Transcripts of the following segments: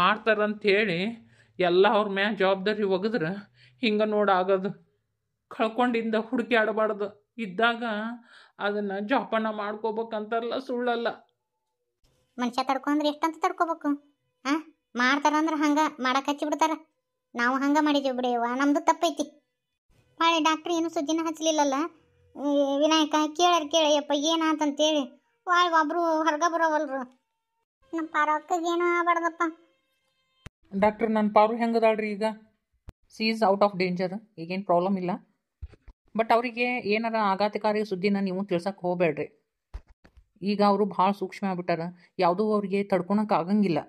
ಮಾಡ್ತಾರಂಥೇಳಿ ಎಲ್ಲ ಅವ್ರ ಮ್ಯಾ ಜವಾಬ್ದಾರಿ ಒಗೆದ್ರೆ ಹಿಂಗೆ ನೋಡಾಗೋದು ಕಳ್ಕೊಂಡಿಂದ ಹುಡುಕಿ ಆಡಬಾರ್ದು ಇದ್ದಾಗ ಅದನ್ನು ಜೋಪಾನ ಮಾಡ್ಕೋಬೇಕಂತಲ್ಲ ಸುಳ್ಳಲ್ಲ ಮನುಷ್ಯ ತಡ್ಕೊಂಡ್ರೆ ಎಷ್ಟಂತ ತಡ್ಕೋಬೇಕು ಹಾಂ ಮಾಡ್ತಾರಂದ್ರೆ ಹಂಗೆ ಮಾಡಕ್ಕೆ ಹಚ್ಚಿ ಬಿಡ್ತಾರೆ ನಾವು ಹಂಗೆ ಮಾಡಿದ್ದೀವಿ ಬಿಡಿಯವ್ವ ನಮ್ಮದು ತಪ್ಪೈತಿ ಬಾಳೆ ಡಾಕ್ಟ್ರ್ ಏನು ಸುದ್ದಿನ ಹಚ್ಚಲಿಲ್ಲಲ್ಲ ವಿನಾಯಕ ಏನು ಕೇಳಿಯಪ್ಪ ಏನಂತಂತೇಳಿ ವಾಳ್ ಒಬ್ಬರು ಹೊರಗೆ ಬರೋವಲ್ರು ನಮ್ಮ ಏನೂ ಆಗ್ಬಾರ್ದಪ್ಪ ಡಾಕ್ಟ್ರ್ ನನ್ನ ಪಾರು ಹೆಂಗದಾಳ್ರಿ ಈಗ she is out of danger ಈಗೇನು ಪ್ರಾಬ್ಲಮ್ ಇಲ್ಲ ಬಟ್ ಅವರಿಗೆ ಏನಾರ ಆಘಾತಕಾರಿ ಸುದ್ದಿನ ನೀವು ತಿಳ್ಸಕ್ಕೆ ಹೋಗಬೇಡ್ರಿ ಈಗ ಅವರು ಭಾಳ ಸೂಕ್ಷ್ಮ ಆಗ್ಬಿಟ್ಟಾರ ಯಾವುದೂ ಅವ್ರಿಗೆ ತಡ್ಕೊಳಕ್ಕೆ ಆಗಂಗಿಲ್ಲ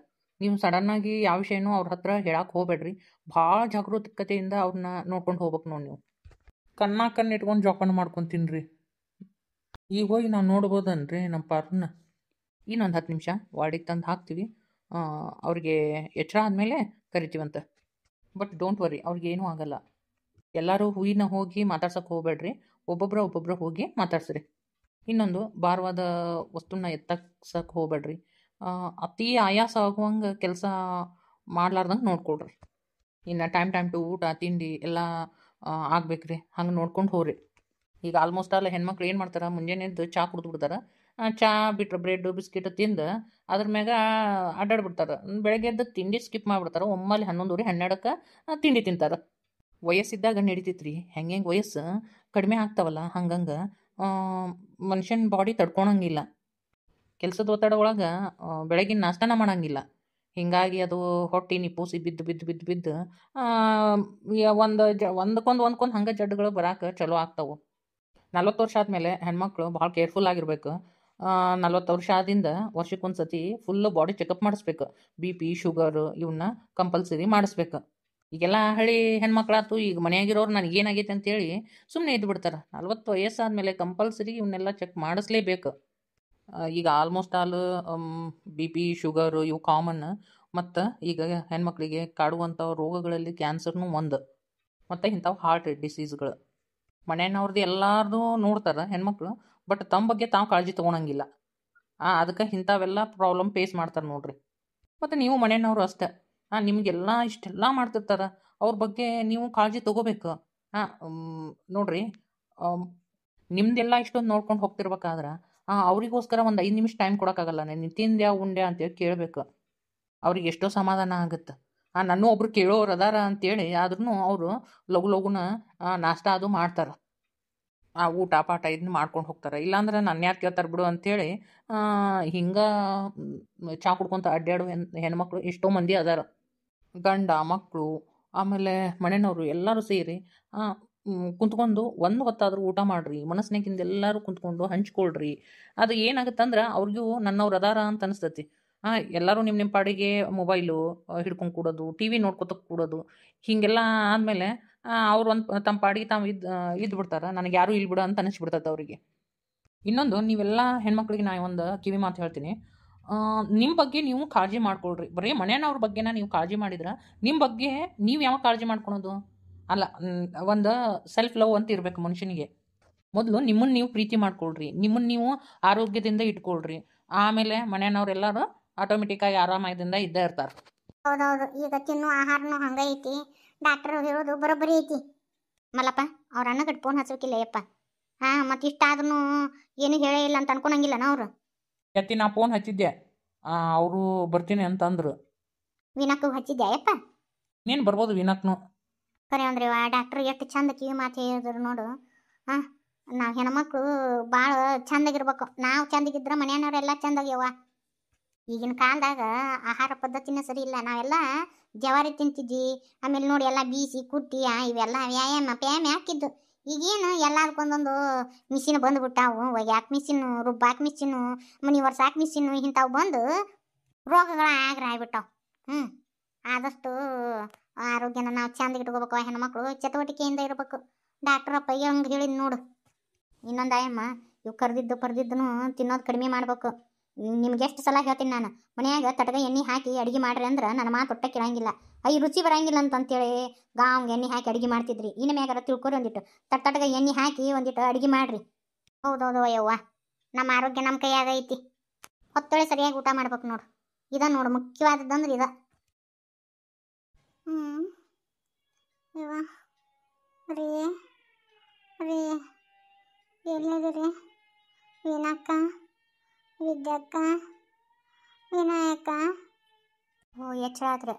ನೀವು ಸಡನ್ನಾಗಿ ಯಾವ ವಿಷಯನೂ ಅವ್ರ ಹತ್ರ ಹೇಳಕ್ಕೆ ಹೋಗಬೇಡ್ರಿ ಭಾಳ ಜಾಗರೂಕತೆಯಿಂದ ಅವ್ರನ್ನ ನೋಡ್ಕೊಂಡು ಹೋಗ್ಬೇಕು ನೋಡಿ ನೀವು ಕಣ್ಣ ಕಣ್ಣು ಇಟ್ಕೊಂಡು ಜೋಪಾನ ಮಾಡ್ಕೊತೀನ್ರಿ ಈಗ ಹೋಗಿ ನಾವು ನೋಡ್ಬೋದನ್ರಿ ನಮ್ಮ ಪಾರ್ನ ಇನ್ನೊಂದು ಹತ್ತು ನಿಮಿಷ ವಾರ್ಡಿಗೆ ತಂದು ಹಾಕ್ತೀವಿ ಅವ್ರಿಗೆ ಎಚ್ಚರ ಆದಮೇಲೆ ಕರಿತೀವಂತೆ ಬಟ್ ಡೋಂಟ್ ವರಿ ಏನೂ ಆಗಲ್ಲ ಎಲ್ಲರೂ ಹುಯಿನ ಹೋಗಿ ಮಾತಾಡ್ಸೋಕೆ ಹೋಗಬೇಡ್ರಿ ಒಬ್ಬೊಬ್ಬರ ಒಬ್ಬೊಬ್ಬರ ಹೋಗಿ ಮಾತಾಡ್ಸ್ರಿ ಇನ್ನೊಂದು ಭಾರವಾದ ವಸ್ತುನ ಎತ್ತಕ್ಸಕ್ಕೆ ಹೋಗ್ಬೇಡ್ರಿ ಅತಿ ಆಯಾಸ ಆಗುವಂಗೆ ಕೆಲಸ ಮಾಡ್ಲಾರ್ದಂಗೆ ನೋಡ್ಕೊಡ್ರಿ ಇನ್ನು ಟೈಮ್ ಟೈಮ್ ಟು ಊಟ ತಿಂಡಿ ಎಲ್ಲ ಆಗ್ಬೇಕ್ರಿ ಹಂಗೆ ನೋಡ್ಕೊಂಡು ಹೋಗ್ರಿ ಈಗ ಆಲ್ಮೋಸ್ಟ್ ಆಲ್ ಹೆಣ್ಮಕ್ಳು ಏನು ಮಾಡ್ತಾರೆ ಮುಂಜಾನೆದ್ದು ಚಾ ಕುಡಿದು ಬಿಡ್ತಾರೆ ಚಹಾ ಬಿಟ್ರು ಬ್ರೆಡ್ಡು ಬಿಸ್ಕಿಟು ತಿಂದು ಅದ್ರ ಮ್ಯಾಗ ಅಡ್ಡಾಡ್ಬಿಡ್ತಾರೆ ಬೆಳಗ್ಗೆ ಎದ್ದು ತಿಂಡಿ ಸ್ಕಿಪ್ ಮಾಡಿಬಿಡ್ತಾರೆ ಒಮ್ಮಲ್ಲಿ ಊರಿ ಹನ್ನೆರಡಕ್ಕೆ ತಿಂಡಿ ತಿಂತಾರೆ ವಯಸ್ಸಿದ್ದಾಗ ನಡಿತೈತ್ರಿ ಹೆಂಗೆ ಹೆಂಗೆ ವಯಸ್ಸು ಕಡಿಮೆ ಆಗ್ತಾವಲ್ಲ ಹಂಗಂಗೆ ಮನುಷ್ಯನ ಬಾಡಿ ತಡ್ಕೊಳಂಗಿಲ್ಲ ಕೆಲಸದ ಒತ್ತಡ ಒಳಗೆ ಬೆಳಗಿನ ನಾಷ್ಟನ ಮಾಡೋಂಗಿಲ್ಲ ಹೀಗಾಗಿ ಅದು ಹೊಟ್ಟೆ ನಿಪ್ಪೂಸಿ ಬಿದ್ದು ಬಿದ್ದು ಬಿದ್ದು ಬಿದ್ದು ಒಂದು ಜ ಒಂದಕ್ಕೊಂದು ಒಂದ್ಕೊಂದು ಹಂಗೆ ಜಡ್ಡುಗಳು ಬರಾಕೆ ಚಲೋ ಆಗ್ತಾವೆ ನಲ್ವತ್ತು ವರ್ಷ ಆದಮೇಲೆ ಹೆಣ್ಮಕ್ಳು ಭಾಳ ಕೇರ್ಫುಲ್ ಆಗಿರ್ಬೇಕು ನಲ್ವತ್ತು ವರ್ಷ ಆದಿಂದ ವರ್ಷಕ್ಕೊಂದು ಸತಿ ಫುಲ್ಲು ಬಾಡಿ ಚೆಕಪ್ ಮಾಡಿಸ್ಬೇಕು ಬಿ ಪಿ ಶುಗರು ಇವನ್ನ ಕಂಪಲ್ಸರಿ ಮಾಡಿಸ್ಬೇಕು ಈಗೆಲ್ಲ ಹಳ್ಳಿ ಹೆಣ್ಮಕ್ಳಾತು ಈಗ ಮನೆಯಾಗಿರೋರು ನನಗೇನಾಗೈತೆ ಅಂತೇಳಿ ಸುಮ್ಮನೆ ಇದ್ದು ಬಿಡ್ತಾರೆ ನಲ್ವತ್ತು ವಯಸ್ಸಾದಮೇಲೆ ಕಂಪಲ್ಸರಿ ಇವನ್ನೆಲ್ಲ ಚೆಕ್ ಮಾಡಿಸ್ಲೇಬೇಕು ಈಗ almost all B P sugar ಇವು ಕಾಮನ್ ಮತ್ತು ಈಗ ಹೆಣ್ಮಕ್ಳಿಗೆ ಕಾಡುವಂಥ ರೋಗಗಳಲ್ಲಿ ಕ್ಯಾನ್ಸರ್ನೂ ಒಂದು ಮತ್ತು ಇಂಥವು ಹಾರ್ಟ್ ಡಿಸೀಸ್ಗಳು ಮನೆಯವ್ರದ್ದು ಎಲ್ಲಾರ್ದು ನೋಡ್ತಾರೆ ಹೆಣ್ಮಕ್ಳು ಬಟ್ ತಮ್ಮ ಬಗ್ಗೆ ತಾವು ಕಾಳಜಿ ತೊಗೊಳಂಗಿಲ್ಲ ಅದಕ್ಕೆ ಇಂಥವೆಲ್ಲ ಪ್ರಾಬ್ಲಮ್ ಫೇಸ್ ಮಾಡ್ತಾರೆ ನೋಡ್ರಿ ಮತ್ತು ನೀವು ಮನೆಯವರು ಅಷ್ಟೇ ಹಾಂ ನಿಮಗೆಲ್ಲ ಇಷ್ಟೆಲ್ಲ ಮಾಡ್ತಿರ್ತಾರೆ ಅವ್ರ ಬಗ್ಗೆ ನೀವು ಕಾಳಜಿ ತೊಗೋಬೇಕು ಹಾಂ ನೋಡ್ರಿ ನಿಮ್ದೆಲ್ಲ ಇಷ್ಟೊಂದು ನೋಡ್ಕೊಂಡು ಹೋಗ್ತಿರ್ಬೇಕಾದ್ರೆ ಅವರಿಗೋಸ್ಕರ ಒಂದು ಐದು ನಿಮಿಷ ಟೈಮ್ ಕೊಡೋಕ್ಕಾಗಲ್ಲ ನೀನು ನಿಂತಿಂದ ಉಂಡೆ ಅಂತೇಳಿ ಕೇಳಬೇಕು ಅವ್ರಿಗೆ ಎಷ್ಟೋ ಸಮಾಧಾನ ಆಗುತ್ತೆ ಹಾಂ ನಾನು ಒಬ್ರು ಕೇಳೋರು ಅದಾರ ಅಂತೇಳಿ ಆದ್ರೂ ಅವರು ಲಘು ಲಘುನ ನಾಷ್ಟ ಅದು ಮಾಡ್ತಾರೆ ಆ ಊಟ ಪಾಠ ಇದನ್ನ ಮಾಡ್ಕೊಂಡು ಹೋಗ್ತಾರೆ ಇಲ್ಲಾಂದ್ರೆ ನನ್ನ ಯಾರು ಕೇಳ್ತಾರೆ ಬಿಡು ಅಂಥೇಳಿ ಹಿಂಗೆ ಚಾ ಕುಡ್ಕೊತ ಅಡ್ಡಾಡು ಹೆಣ್ಮಕ್ಳು ಎಷ್ಟೋ ಮಂದಿ ಅದಾರ ಗಂಡ ಮಕ್ಕಳು ಆಮೇಲೆ ಮನೆಯವರು ಎಲ್ಲರೂ ಸೇರಿ ಕುಂತ್ಕೊಂಡು ಒಂದು ಹೊತ್ತಾದರೂ ಊಟ ಮಾಡಿರಿ ಮನಸ್ಸಿನಾಗಿಂದ ಎಲ್ಲರೂ ಕುಂತ್ಕೊಂಡು ಹಂಚ್ಕೊಳ್ರಿ ಅದು ಅಂದ್ರೆ ಅವ್ರಿಗೂ ನನ್ನವ್ರು ಅದಾರ ಅಂತ ಅನಿಸ್ತತಿ ಹಾಂ ಎಲ್ಲರೂ ನಿಮ್ಮ ನಿಮ್ಮ ಪಾಡಿಗೆ ಮೊಬೈಲು ಹಿಡ್ಕೊಂಡು ಕೂಡೋದು ಟಿ ವಿ ನೋಡ್ಕೊತ ಕೂಡೋದು ಹೀಗೆಲ್ಲ ಆದಮೇಲೆ ಅವ್ರು ಒಂದು ತಮ್ಮ ಪಾಡಿಗೆ ತಾವು ಇದ್ದು ಇದ್ದು ನನಗೆ ಯಾರೂ ಇಲ್ಲಿ ಬಿಡು ಅಂತ ಅನಿಸ್ಬಿಡ್ತದೆ ಅವರಿಗೆ ಇನ್ನೊಂದು ನೀವೆಲ್ಲ ಹೆಣ್ಮಕ್ಳಿಗೆ ನಾ ಒಂದು ಕಿವಿ ಮಾತು ಹೇಳ್ತೀನಿ ನಿಮ್ಮ ಬಗ್ಗೆ ನೀವು ಕಾಳಜಿ ಮಾಡ್ಕೊಳ್ರಿ ಬರೀ ಮನೆಯವ್ರ ಬಗ್ಗೆನ ನೀವು ಕಾಳಜಿ ಮಾಡಿದ್ರೆ ನಿಮ್ಮ ಬಗ್ಗೆ ನೀವು ಯಾವ ಕಾಳಜಿ ಮಾಡ್ಕೊಳೋದು ಅಲ್ಲ ಒಂದು ಸೆಲ್ಫ್ ಲವ್ ಅಂತ ಇರಬೇಕು ಮನುಷ್ಯನಿಗೆ ಮೊದಲು ನಿಮ್ಮನ್ನು ನೀವು ಪ್ರೀತಿ ಮಾಡ್ಕೊಳ್ರಿ ನಿಮ್ಮನ್ನು ನೀವು ಆರೋಗ್ಯದಿಂದ ಇಟ್ಕೊಳ್ರಿ ಆಮೇಲೆ ಮನೆಯವ್ರೆಲ್ಲರೂ ಆಗಿ ಆರಾಮದಿಂದ ಇದ್ದೇ ಇರ್ತಾರೆ ಹೌದೌದು ಈಗ ತಿನ್ನೋ ಆಹಾರನೂ ಹಂಗೈತಿ ಡಾಕ್ಟರ್ ಹೇಳೋದು ಬರೋಬ್ಬರಿ ಐತಿ ಮಲ್ಲಪ್ಪ ಅವ್ರ ಅಣ್ಣಗಡ್ ಫೋನ್ ಹಚ್ಚಬೇಕಿಲ್ಲ ಯಪ್ಪ ಹಾಂ ಮತ್ತೆ ಆದ್ರೂ ಏನು ಹೇಳೇ ಇಲ್ಲ ಅಂತ ಅನ್ಕೊಳಂಗಿಲ್ಲನ ಅವರು ಯತ್ತಿ ನಾ ಫೋನ್ ಹಚ್ಚಿದ್ದೆ ಅವರು ಬರ್ತೀನಿ ಅಂತಂದ್ರು ವಿನಕ್ಕು ಹಚ್ಚಿದ್ಯಾ ಯಪ್ಪ ನೀನು ಬರ್ಬೋದು ವಿನಕ್ನು ಕರೆ ಅಂದ್ರೆ ವಾ ಡಾಕ್ಟರ್ ಎಷ್ಟು ಚಂದ ಕಿವಿ ಮಾತು ಹೇಳಿದ್ರು ನೋಡು ಹಾ ನಾವು ಹೆಣ್ಮಕ್ಳು ಭಾಳ ಚಂದಾಗಿರ್ಬೇಕು ನಾವು ಚಂದಾಗಿದ್ರೆ ಮನೆಯವ್ರೆಲ್ಲ ಚಂದಾಗ್ಯವ ಈಗಿನ ಕಾಲದಾಗ ಆಹಾರ ಪದ್ಧತಿನೇ ಸರಿ ಇಲ್ಲ ನಾವೆಲ್ಲ ಜವಾರಿ ತಿಂತಿದ್ವಿ ಆಮೇಲೆ ನೋಡಿ ಎಲ್ಲ ಬೀಸಿ ಕುಟ್ಟಿ ಇವೆಲ್ಲ ವ್ಯಾಯಾಮ ಪ್ಯಾಮ್ ಹಾಕಿದ್ದು ಈಗೇನು ಎಲ್ಲದಕ್ಕೊಂದೊಂದು ಮಿಷಿನ್ ಬಂದುಬಿಟ್ಟಾವು ಒಗ್ಯಾಕೆ ಮಿಷಿನ್ನು ರುಬ್ಬಾಕ್ ಮಿಷಿನ್ನು ಮನೆ ಒರ್ಸಾಕೆ ಮಿಷಿನ್ನು ಇಂಥವು ಬಂದು ರೋಗಗಳ ಆಗ್ರ ಆಗ್ಬಿಟ್ಟಾವು ಹ್ಞೂ ಆದಷ್ಟು ಆರೋಗ್ಯನ ನಾವು ಚೆಂದ ಇಟ್ಕೋಬೇಕು ಹೆಣ್ಮಕ್ಳು ಚಟುವಟಿಕೆಯಿಂದ ಇರಬೇಕು ಡಾಕ್ಟರ್ ಅಪ್ಪ ಹಂಗೆ ಹೇಳಿದ್ ನೋಡು ಇನ್ನೊಂದು ಆಯಮ್ಮ ಇವು ಕರ್ದಿದ್ದು ಪರ್ದಿದ್ದನು ತಿನ್ನೋದು ಕಡಿಮೆ ಮಾಡಬೇಕು ನಿಮ್ಗೆ ಎಷ್ಟು ಸಲ ಹೇಳ್ತೀನಿ ನಾನು ಮನೆಯಾಗ ತಟಗ ಎಣ್ಣೆ ಹಾಕಿ ಅಡುಗೆ ಮಾಡ್ರಿ ಅಂದ್ರೆ ನನ್ನ ಮಾತು ಹೊಟ್ಟೆ ಕಿರಂಗಿಲ್ಲ ಐ ರುಚಿ ಬರಂಗಿಲ್ಲ ಅಂತಂತೇಳಿ ಗಾಂವ್ಗೆ ಎಣ್ಣೆ ಹಾಕಿ ಅಡುಗೆ ಮಾಡ್ತಿದ್ರಿ ಇನ್ನು ಮ್ಯಾಗಾರ ತಿಳ್ಕೊರಿ ಒಂದಿಟ್ಟು ತಟ್ ತಟಗ ಎಣ್ಣೆ ಹಾಕಿ ಒಂದಿಟ್ಟು ಅಡುಗೆ ಮಾಡ್ರಿ ಹೌದೌದು ಅಯ್ಯವ್ವ ನಮ್ಮ ಆರೋಗ್ಯ ನಮ್ಮ ಕೈಯಾಗ ಐತಿ ಹೊತ್ತೊಳೆ ಸರಿಯಾಗಿ ಊಟ ಮಾಡ್ಬೇಕು ನೋಡು ಇದ ನೋಡು ಮುಖ್ಯವಾದದ್ದಂದ್ರೆ ಇದ ಇವ ರೀ ಏನಕ್ಕ ವಿದ್ಯಕ್ಕ ವಿನಾಯಕ ಓ ಎಚ್ಚರಾದ್ರೆ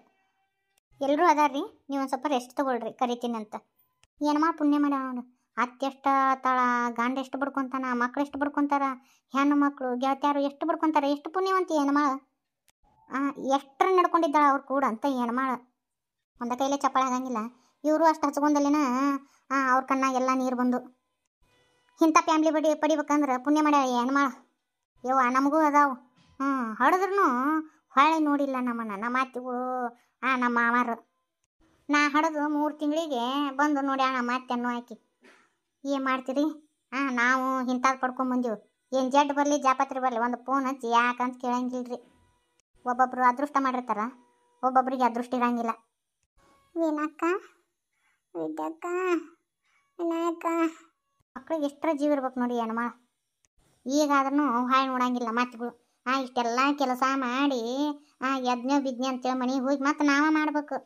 ಎಲ್ಲರೂ ಅದಾರ್ರಿ ನೀವು ಒಂದು ಸ್ವಲ್ಪ ರೆಸ್ಟ್ ತೊಗೊಳ್ರಿ ಅಂತ ಏನು ಮಾಡಿ ಪುಣ್ಯ ಮಾಡ ಅವನು ಅತ್ತೆಷ್ಟ ತಾಳ ಗಂಡ ಎಷ್ಟು ಬಡ್ಕೊತಾನ ಮಕ್ಳು ಎಷ್ಟು ಬಡ್ಕೊತಾರ ಹೆಣ್ಣು ಮಕ್ಕಳು ಗೆಳತಿಯಾರು ಎಷ್ಟು ಬಡ್ಕೊತಾರೆ ಎಷ್ಟು ಪುಣ್ಯವಂತ ಆ ಎಷ್ಟರ ನಡ್ಕೊಂಡಿದ್ದಾಳ ಅವ್ರು ಕೂಡ ಅಂತ ಹೆಣ್ಮಾಳ ಒಂದ ಕೈಲೇ ಚಪ್ಪಾಳೆ ಆಗಂಗಿಲ್ಲ ಇವರು ಅಷ್ಟು ಹಚ್ಕೊಂಡಲ್ಲಿನ ಅವ್ರ ಕಣ್ಣಾಗೆಲ್ಲ ನೀರು ಬಂದು ಇಂಥ ಫ್ಯಾಮ್ಲಿ ಬಡಿ ಪಡಿಬೇಕಂದ್ರೆ ಪುಣ್ಯ ಮಾಡ್ಯಾಳ ಮಾಡ ಇವ ನಮಗೂ ಅದಾವು ಹ್ಞೂ ಹೊಡೆದ್ರೂ ಹೊಳೆ ನೋಡಿಲ್ಲ ನಮ್ಮನ್ನ ನಮ್ಮ ಅತ್ತಿಗೂ ಆ ನಮ್ಮ ಮಾವಾರು ನಾ ಹಡದು ಮೂರು ತಿಂಗಳಿಗೆ ಬಂದು ನೋಡಿ ಆ ನಮ್ಮ ಅತ್ತೆ ಅನ್ನೋ ಆಕಿ ಏನು ಮಾಡ್ತೀರಿ ಹಾಂ ನಾವು ಇಂಥದ್ದು ಪಡ್ಕೊಂಬಂದೀವಿ ಏನು ಜಡ್ ಬರಲಿ ಜಾಪತ್ರೆ ಬರಲಿ ಒಂದು ಫೋನ್ ಹಚ್ಚಿ ಯಾಕಂತ ಕೇಳಂಗಿಲ್ಲ ರೀ ಒಬ್ಬೊಬ್ರು ಅದೃಷ್ಟ ಮಾಡಿರ್ತಾರ ಒಬ್ಬೊಬ್ರಿಗೆ ಅದೃಷ್ಟ ಇರಂಗಿಲ್ಲ ಏನಕ್ಕ ವಿದ್ಯಕ್ಕ ವಿನಾಯಕ ಮಕ್ಳಿಗೆ ಎಷ್ಟರ ಜೀವ ಇರ್ಬೇಕು ನೋಡಿ ಹೆಣ್ಮಳ ಈಗಾದ್ರೂ ಹಾಳು ನೋಡಂಗಿಲ್ಲ ಮತ್ಗಳು ಆ ಇಷ್ಟೆಲ್ಲ ಕೆಲಸ ಮಾಡಿ ಆ ಯಜ್ಞ ಅಂತ ಅಂತೇಳಿ ಮನೆಗೆ ಹೋಗಿ ಮತ್ತೆ ನಾವೇ ಮಾಡ್ಬೇಕು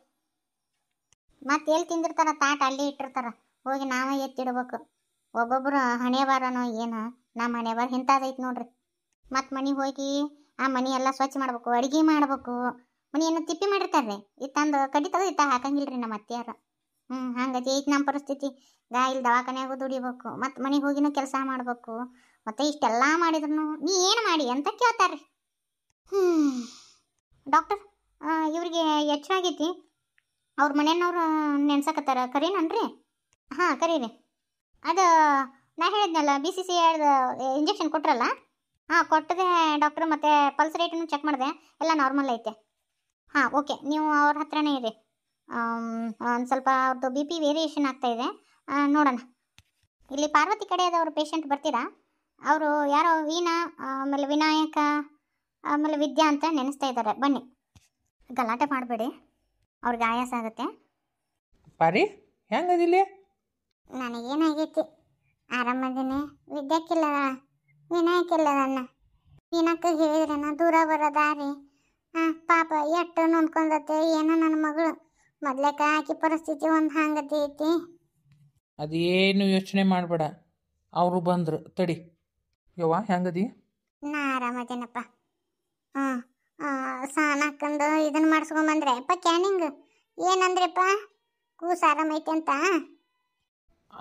ಮತ್ತೆ ಎಲ್ಲಿ ತಿಂದಿರ್ತಾರ ತಾಟ ಅಲ್ಲಿ ಇಟ್ಟಿರ್ತಾರ ಹೋಗಿ ನಾವೇ ಎತ್ತಿಡ್ಬೇಕು ಒಬ್ಬೊಬ್ರು ಹಣೆ ಬಾರನೋ ಏನೋ ನಮ್ಮ ಮನೆ ಬಾರ ಇಂಥದೈತಿ ನೋಡ್ರಿ ಮತ್ತೆ ಮನೆಗೆ ಹೋಗಿ ಆ ಮನೆ ಎಲ್ಲ ಸ್ವಚ್ಛ ಮಾಡ್ಬೇಕು ಅಡುಗೆ ಮಾಡಬೇಕು ಮನಿಯನ್ನ ತಿಪ್ಪಿ ಮಾಡಿರ್ತಾರೆ ರೀ ಇತ್ತಂದು ಕಡಿತದ ಇತ್ತ ಹಾಕಂಗಿಲ್ಲ ನಮ್ಮ ಅತ್ತೆಯಾರ ಹ್ಞೂ ಹಂಗತಿ ಐತಿ ನಮ್ಮ ಪರಿಸ್ಥಿತಿ ಗಾ ಇಲ್ಲಿ ದವಾಖಾನೆಯಾಗೂ ದುಡಿಬೇಕು ಮತ್ತು ಮನೆಗೆ ಹೋಗಿನ ಕೆಲಸ ಮಾಡಬೇಕು ಮತ್ತು ಇಷ್ಟೆಲ್ಲ ಮಾಡಿದ್ರು ನೀ ಏನು ಮಾಡಿ ಅಂತ ಕೇಳ್ತಾರೆ ಹ್ಞೂ ಡಾಕ್ಟರ್ ಇವ್ರಿಗೆ ಹೆಚ್ಚಾಗೈತಿ ಅವ್ರ ಮನೆಯವ್ರು ನೆನ್ಸಕತ್ತಾರ ಕರೀನನ್ರಿ ಹಾಂ ಕರೀರಿ ಅದು ನಾ ಹೇಳಿದ್ನಲ್ಲ ಬಿ ಸಿ ಸಿ ಇಂಜೆಕ್ಷನ್ ಕೊಟ್ರಲ್ಲ ಹಾಂ ಕೊಟ್ಟದೆ ಡಾಕ್ಟ್ರ್ ಮತ್ತು ಪಲ್ಸ್ ರೇಟನ್ನು ಚೆಕ್ ಮಾಡಿದೆ ಎಲ್ಲ ನಾರ್ಮಲ್ ಐತೆ ಹಾಂ ಓಕೆ ನೀವು ಅವ್ರ ಹತ್ರನೇ ಇರಿ ಒಂದು ಸ್ವಲ್ಪ ಅವ್ರದ್ದು ಬಿ ಪಿ ವೇರಿಯೇಷನ್ ಇದೆ ನೋಡೋಣ ಇಲ್ಲಿ ಪಾರ್ವತಿ ಕಡೆಯದವರು ಪೇಷಂಟ್ ಬರ್ತೀರಾ ಅವರು ಯಾರೋ ವೀಣಾ ಆಮೇಲೆ ವಿನಾಯಕ ಆಮೇಲೆ ವಿದ್ಯಾ ಅಂತ ನೆನೆಸ್ತಾ ಇದ್ದಾರೆ ಬನ್ನಿ ಗಲಾಟೆ ಮಾಡಬೇಡಿ ಅವ್ರಿಗೆ ಆಯಾಸ ಆಗುತ್ತೆ ಪಾರಿ ಹೆಂಗದಿಲ್ಲಿ ನನಗೇನಾಗೈತಿ ಆರಾಮದೇನೆ ವಿದ್ಯಾಕಿಲ್ಲ ವಿನಾಯಕಿಲ್ಲ ಇಲ್ಲ ನನ್ನ ಹೇಳಿದ್ರೆ ದೂರ ಬರೋ ದಾರಿ ಹಾಂ ಪಾಪ ಎಟ್ಟು ನೊಂದ್ಕೊಂಡತ್ತೆ ಏನೋ ನನ್ನ ಮಗಳು ಮೊದ್ಲೆ ಕಾಕಿ ಪರಿಸ್ಥಿತಿ ಒಂದು ಹಂಗತೈತಿ ಅದೇನು ಯೋಚನೆ ಮಾಡಬೇಡ ಅವರು ಬಂದ್ರು ತಡಿ ಯವ್ವ ಹೆಂಗದಿ ನಾ ಆರಾಮದೇನಪ್ಪ ಹಾಂ ಸ್ನಾನ ಹಾಕೊಂಡು ಇದನ್ನ ಮಾಡಿಸ್ಕೊಂಬಂದ್ರೆ ಅಪ್ಪ ಕ್ಯಾನಿಂಗ್ ಏನಂದ್ರಪ್ಪ ಕೂಸು ಆರಾಮೈತೆ ಅಂತ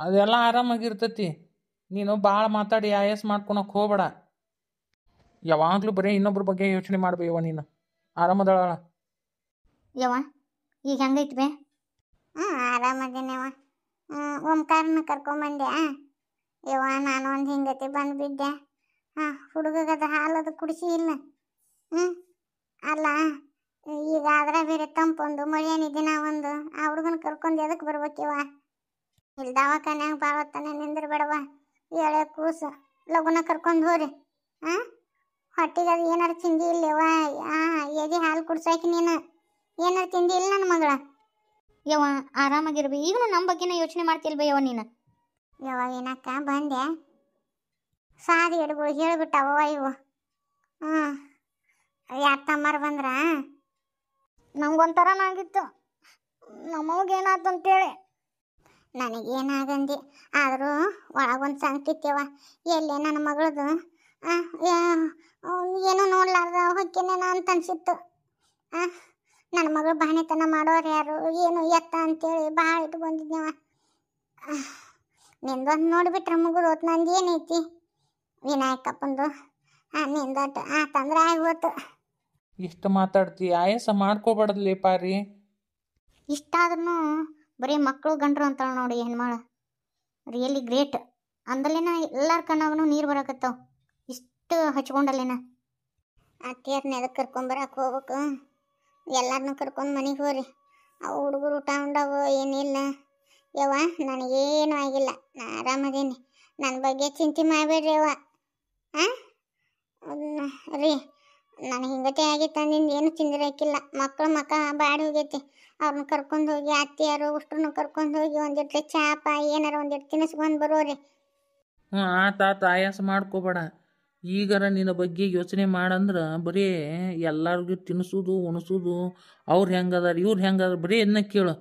ಅದೆಲ್ಲ ಆರಾಮಾಗಿರ್ತತಿ ನೀನು ಭಾಳ ಮಾತಾಡಿ ಆಯಾಸ ಮಾಡ್ಕೊಳಕ್ಕೆ ಹೋಗ್ಬೇಡ ಯಾವಾಗಲೂ ಬರೀ ಇನ್ನೊಬ್ರ ಬಗ್ಗೆ ಯೋಚನೆ ಮಾಡ್ಬೇಯವ್ವ ನೀನು ಆರಾಮದಳ ಯವ್ವ ಈಗ ಹೆಂಗೈತ್ ಬೇ ಹ್ಞೂ ಆರಾಮದೇನವ ಹ್ಞೂ ಓಂಕಾರನ ಕರ್ಕೊಂಬಂದೆ ಯವ್ವ ನಾನು ಒಂದು ಹಿಂಗತಿ ಬಿದ್ದೆ ಹಾಂ ಹುಡುಗಗದ ಅದು ಕುಡಿಸಿ ಇಲ್ಲ ಹ್ಞೂ ಅಲ್ಲ ಈಗ ಆದ್ರೆ ಬೇರೆ ತಂಪೊಂದು ಮಳೆಯನ ಒಂದು ಆ ಹುಡುಗನ ಕರ್ಕೊಂಡು ಎದಕ್ಕೆ ಬರ್ಬೇಕಿವ ಇಲ್ಲಿ ಹಂಗೆ ಬಾಳತ್ತಾನೆ ನಿಂದಿರ್ಬೇಡವ ಎಳೆ ಕೂಸು ಲಗುನ ಕರ್ಕೊಂಡು ಹೋರಿ ಹಾಂ ಹೊಟ್ಟೆಗೆ ಅದು ಏನಾರು ಚಿಂದಿ ಇಲ್ಲವ ಎದೆ ಹಾಲು ಕುಡ್ಸಾಕಿ ನೀನು ಏನಾರ ತಿಂದಿ ಇಲ್ಲ ನನ್ನ ಮಗಳ ಯವ್ವ ಆರಾಮಾಗಿರ್ಬಿ ಈಗಲೂ ನಮ್ಮ ಬಗ್ಗೆನ ಯೋಚನೆ ಮಾಡ್ತಿಲ್ವ ಯವ ನೀನು ಯವ್ವ ಏನಕ್ಕ ಬಂದೆ ಸಾದಿ ಎಡ್ಗಳು ಹೇಳ್ಬಿಟ್ಟವ ಇವು ಹ್ಞೂ ಯಾತಮ್ಮರು ಬಂದ್ರ ನನಗೊಂಥರನಾಗಿತ್ತು ನಮ್ಮವ್ಗೇನಾಯ್ತು ಅಂತೇಳಿ ನನಗೇನಾಗಂದಿ ಆದರೂ ಒಳಗೊಂದು ಸಂಕಟಿತ್ಯವ ಎಲ್ಲೇ ನನ್ನ ಮಗಳದು ಏನೂ ನೋಡ್ಲಾರ್ದ ಹೊಕ್ಕೇನೇನ ಅಂತ ಅನಿಸಿತ್ತು ಹಾಂ ನನ್ನ ಮಗಳು ಬಾಣೆತನ ಮಾಡೋರು ಯಾರು ಏನು ಎತ್ತ ಅಂತೇಳಿ ಭಾಳ ಇಟ್ಕೊಂಡಿದ್ನವ ನಿಂದೊಂದು ನೋಡಿಬಿಟ್ರೆ ಮುಗಿದೋತ್ ನಂದು ಏನೈತಿ ಆ ಹಾಂ ಆ ತಂದ್ರೆ ಆಗೋತು ಇಷ್ಟು ಮಾತಾಡ್ತಿ ಆಯಾಸ ಮಾಡ್ಕೋಬಾರ್ದಲ್ಲಿ ಪಾರಿ ಇಷ್ಟಾದ್ರೂ ಬರೀ ಮಕ್ಕಳು ಗಂಡ್ರು ಅಂತಾಳೆ ನೋಡಿ ಹೆಣ್ಮಾಳ ರಿಯಲಿ ಗ್ರೇಟ್ ಅಂದಲೇನ ಎಲ್ಲರ ಕಣ್ಣವನು ನೀರು ಬರಕತ್ತಾವ ಇಷ್ಟು ಹಚ್ಕೊಂಡಲ್ಲೇನ ಅತ್ತಿಯರ್ನ ಎದಕ್ಕೆ ಕರ್ಕೊಂಬರಕ್ಕೆ ಹೋಗ್ಬೇಕು ಎಲ್ಲರನ್ನೂ ಕರ್ಕೊಂಡು ಮನೆಗೆ ಹೋಗ್ರಿ ಅವು ಹುಡುಗರು ಊಟ ಉಂಡವು ಏನಿಲ್ಲ ಯವ್ವ ನನಗೇನು ಆಗಿಲ್ಲ ನಾ ಆರಾಮದೇನಿ ನನ್ನ ಬಗ್ಗೆ ಚಿಂತೆ ಮಾಡಬೇಡ್ರಿ ಯವ್ವ ಹಾಂ ರೀ ನಾನು ಹಿಂಗತೆ ಆಗಿತ್ತು ಅಂದಿಂದ ಏನು ತಿಂದಿರಕ್ಕಿಲ್ಲ ಮಕ್ಕಳು ಮಕ್ಕ ಬಾಡಿ ಹೋಗೈತಿ ಅವ್ರನ್ನ ಕರ್ಕೊಂಡು ಹೋಗಿ ಅತ್ತಿಯಾರು ಉಷ್ಟ್ರನ್ನ ಕರ್ಕೊಂಡು ಹೋಗಿ ಒಂದಿಟ್ಟು ಚಾಪ ಏನಾರ ಒಂದಿಟ್ಟು ತಿನ್ನಿಸ್ಕೊಂಡು ಬರೋರಿ ಹ್ಞೂ ಆತ ಆಯಾಸ ಮಾಡ್ಕೋಬೇಡ ಈಗರ ನಿನ್ನ ಬಗ್ಗೆ ಯೋಚನೆ ಮಾಡಂದ್ರೆ ಬರೀ ಎಲ್ಲರಿಗೂ ತಿನ್ನಿಸೋದು ಉಣಿಸೋದು ಅವ್ರು ಹೆಂಗದಾರ ಇವ್ರು ಹೆಂಗದಾರ ಬರೀ ಅನ್ನ ಕೇಳು